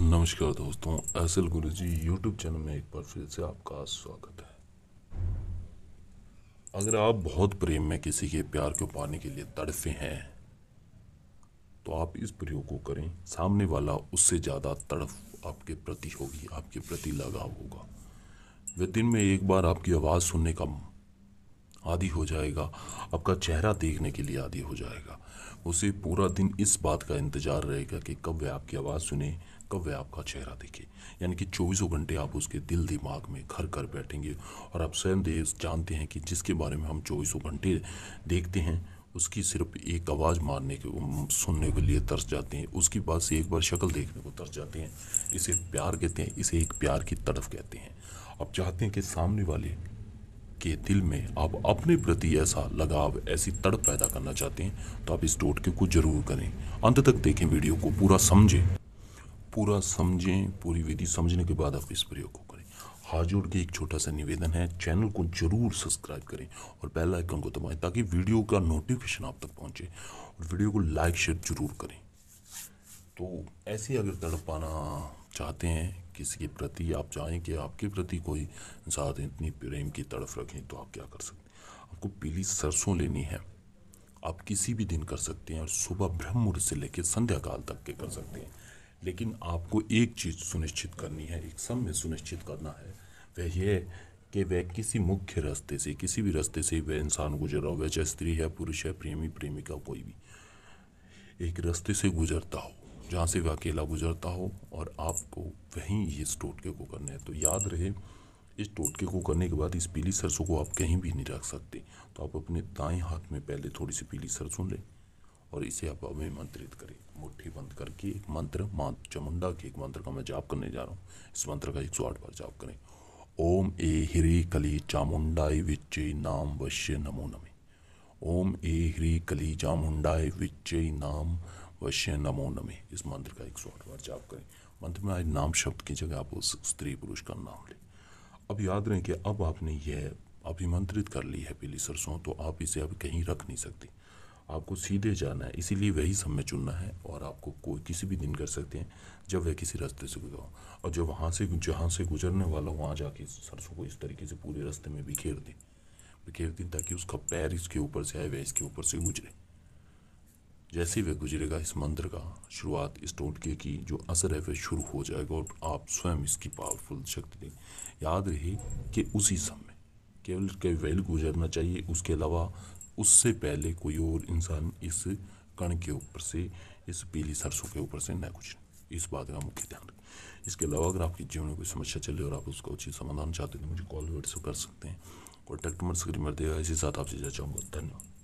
नमस्कार दोस्तों असल गुरु जी यूट्यूब चैनल में एक बार फिर से आपका स्वागत है अगर आप बहुत प्रेम में किसी के प्यार को पाने के लिए तड़फे हैं तो आप इस प्रयोग को करें सामने वाला उससे ज़्यादा तड़फ आपके प्रति होगी आपके प्रति लगाव होगा वे दिन में एक बार आपकी आवाज़ सुनने का आदि हो जाएगा आपका चेहरा देखने के लिए आदि हो जाएगा उसे पूरा दिन इस बात का इंतज़ार रहेगा कि कब वह आपकी आवाज़ सुने कब वह आपका चेहरा देखे यानी कि चौबीसों घंटे आप उसके दिल दिमाग में घर कर बैठेंगे और आप स्वयं जानते हैं कि जिसके बारे में हम चौबीसों घंटे देखते हैं उसकी सिर्फ एक आवाज़ मारने के सुनने के लिए तरस जाते हैं उसकी बात से एक बार शक्ल देखने को तरस जाते हैं इसे प्यार कहते हैं इसे एक प्यार की तड़फ कहते हैं आप चाहते हैं कि सामने वाले के दिल में आप अपने प्रति ऐसा लगाव ऐसी तड़प पैदा करना चाहते हैं तो आप इस टोटके को ज़रूर करें अंत तक देखें वीडियो को पूरा समझें पूरा समझें पूरी विधि समझने के बाद आप इस प्रयोग को करें हाथ जोड़ के एक छोटा सा निवेदन है चैनल को जरूर सब्सक्राइब करें और बेल आइकन को दबाएं ताकि वीडियो का नोटिफिकेशन आप तक पहुंचे और वीडियो को लाइक शेयर जरूर करें तो ऐसे अगर तड़पाना चाहते हैं किसी के प्रति आप चाहें कि आपके प्रति कोई इंसान इतनी प्रेम की तड़फ रखें तो आप क्या कर सकते हैं आपको पीली सरसों लेनी है आप किसी भी दिन कर सकते हैं और सुबह ब्रह्म मुहूर्त से लेकर संध्या काल तक के कर सकते हैं लेकिन आपको एक चीज़ सुनिश्चित करनी है एक समय सुनिश्चित करना है वह यह कि वह किसी मुख्य रास्ते से किसी भी रास्ते से वह इंसान गुजर रहा हो वह चाहे स्त्री है पुरुष है प्रेमी प्रेमिका कोई भी एक रास्ते से गुजरता हो जहाँ से वह अकेला गुजरता हो और आपको वहीं इस टोटके को करना है तो याद रहे इस टोटके को करने के बाद इस पीली सरसों को आप कहीं भी नहीं रख सकते तो आप अपने दाएं हाथ में पहले थोड़ी सी पीली सरसों लें और इसे आप अभिमंत्रित करें मुट्ठी बंद करके एक मंत्र माँ चमुंडा के एक मंत्र का मैं जाप करने जा रहा हूँ इस मंत्र का एक सौ आठ बार जाप करें ओम ए ह्री कली चामुंडाय विचे नाम वश्य नमो नमे ओम ए ह्री कली चामुंडाय विचे नाम वश्य नमो नमे इस मंत्र का एक सौ आठ बार जाप करें मंत्र में आज नाम शब्द की जगह आप उस स्त्री पुरुष का नाम लें अब याद रहें कि अब आपने यह अभिमंत्रित कर ली है पीली सरसों तो आप इसे अब कहीं रख नहीं सकते आपको सीधे जाना है इसीलिए वही समय चुनना है और आपको कोई किसी भी दिन कर सकते हैं जब वह किसी रास्ते से गुजरा और जब वहाँ से जहाँ से गुजरने वाला हो वहाँ जाके सरसों को इस तरीके से पूरे रास्ते में बिखेर दें बिखेर दें ताकि उसका पैर इसके ऊपर से आए वह इसके ऊपर से गुजरे जैसे वह गुजरेगा इस मंत्र का शुरुआत इस टोटके की जो असर है वह शुरू हो जाएगा और आप स्वयं इसकी पावरफुल शक्ति दें याद रहे कि उसी समय केवल केवल गुजरना चाहिए उसके अलावा उससे पहले कोई और इंसान इस कण के ऊपर से इस पीली सरसों के ऊपर से न कुछ इस बात का मुख्य ध्यान रखें इसके अलावा अगर आपके जीवन में कोई समस्या चले और आप उसका उचित समाधान चाहते हैं तो मुझे कॉल व्हाट्सअप कर सकते हैं कॉन्टैक्ट नंबर स्क्रीन पर देगा इसी साथ आपसे जाना चाहूँगा धन्यवाद